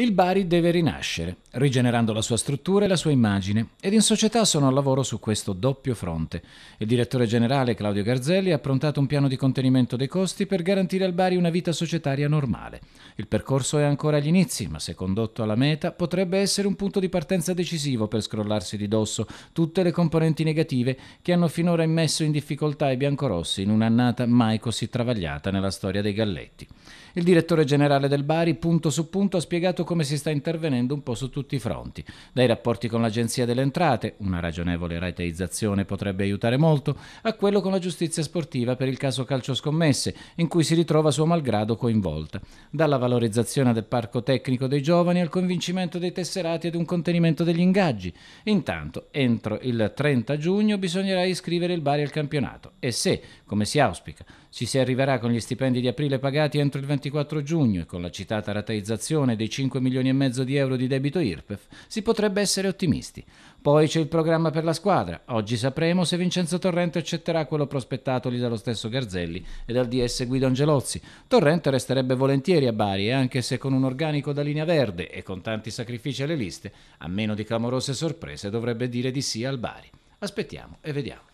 Il Bari deve rinascere, rigenerando la sua struttura e la sua immagine, ed in società sono al lavoro su questo doppio fronte. Il direttore generale Claudio Garzelli ha approntato un piano di contenimento dei costi per garantire al Bari una vita societaria normale. Il percorso è ancora agli inizi, ma se condotto alla meta potrebbe essere un punto di partenza decisivo per scrollarsi di dosso tutte le componenti negative che hanno finora immesso in difficoltà i biancorossi in un'annata mai così travagliata nella storia dei Galletti. Il direttore generale del Bari, punto su punto, ha spiegato come si sta intervenendo un po' su tutti i fronti, dai rapporti con l'Agenzia delle Entrate, una ragionevole rateizzazione potrebbe aiutare molto, a quello con la giustizia sportiva per il caso calcio scommesse, in cui si ritrova suo malgrado coinvolta. Dalla valorizzazione del parco tecnico dei giovani, al convincimento dei tesserati ed un contenimento degli ingaggi. Intanto, entro il 30 giugno bisognerà iscrivere il Bari al campionato e se, come si auspica, ci si arriverà con gli stipendi di aprile pagati entro il 24 giugno e con la citata rateizzazione dei 5 milioni e mezzo di euro di debito IRPEF, si potrebbe essere ottimisti. Poi c'è il programma per la squadra. Oggi sapremo se Vincenzo Torrente accetterà quello prospettato lì dallo stesso Garzelli e dal DS Guido Angelozzi. Torrente resterebbe volentieri a Bari e anche se con un organico da linea verde e con tanti sacrifici alle liste, a meno di clamorose sorprese dovrebbe dire di sì al Bari. Aspettiamo e vediamo.